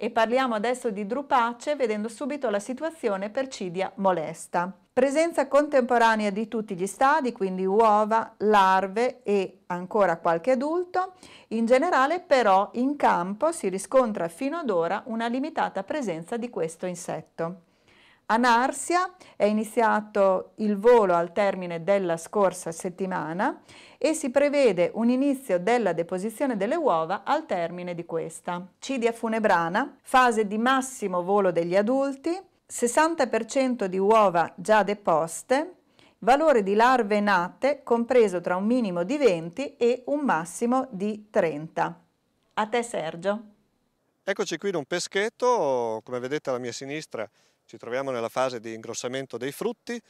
E parliamo adesso di Drupace vedendo subito la situazione per Cidia molesta. Presenza contemporanea di tutti gli stadi, quindi uova, larve e ancora qualche adulto. In generale però in campo si riscontra fino ad ora una limitata presenza di questo insetto. A Narsia è iniziato il volo al termine della scorsa settimana e si prevede un inizio della deposizione delle uova al termine di questa. Cidia funebrana, fase di massimo volo degli adulti, 60% di uova già deposte, valore di larve nate compreso tra un minimo di 20 e un massimo di 30. A te Sergio. Eccoci qui in un peschetto, come vedete alla mia sinistra ci troviamo nella fase di ingrossamento dei frutti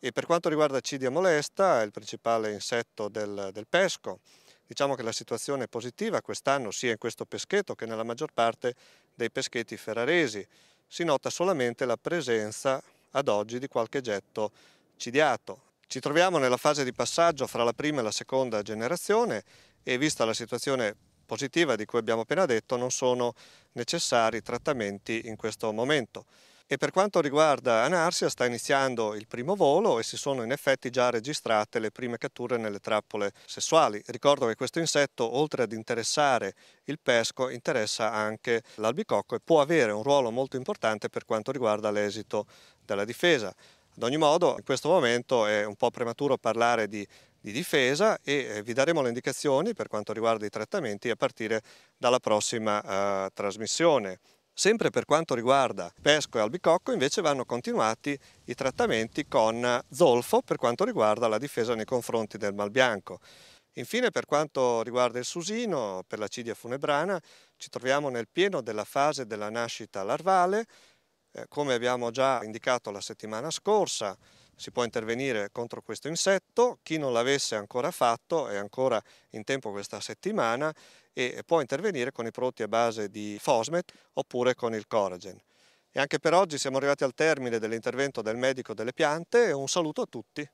e per quanto riguarda Cidia molesta, il principale insetto del, del pesco, diciamo che la situazione è positiva quest'anno sia in questo peschetto che nella maggior parte dei peschetti ferraresi. Si nota solamente la presenza ad oggi di qualche getto cidiato. Ci troviamo nella fase di passaggio fra la prima e la seconda generazione e vista la situazione positiva di cui abbiamo appena detto non sono necessari trattamenti in questo momento. E per quanto riguarda Anarsia sta iniziando il primo volo e si sono in effetti già registrate le prime catture nelle trappole sessuali. Ricordo che questo insetto oltre ad interessare il pesco interessa anche l'albicocco e può avere un ruolo molto importante per quanto riguarda l'esito della difesa. Ad ogni modo in questo momento è un po' prematuro parlare di di difesa e eh, vi daremo le indicazioni per quanto riguarda i trattamenti a partire dalla prossima eh, trasmissione. Sempre per quanto riguarda pesco e albicocco invece vanno continuati i trattamenti con zolfo per quanto riguarda la difesa nei confronti del malbianco. Infine per quanto riguarda il susino, per l'acidia funebrana, ci troviamo nel pieno della fase della nascita larvale, eh, come abbiamo già indicato la settimana scorsa, si può intervenire contro questo insetto, chi non l'avesse ancora fatto è ancora in tempo questa settimana e può intervenire con i prodotti a base di Fosmet oppure con il Coragen. E anche per oggi siamo arrivati al termine dell'intervento del medico delle piante un saluto a tutti.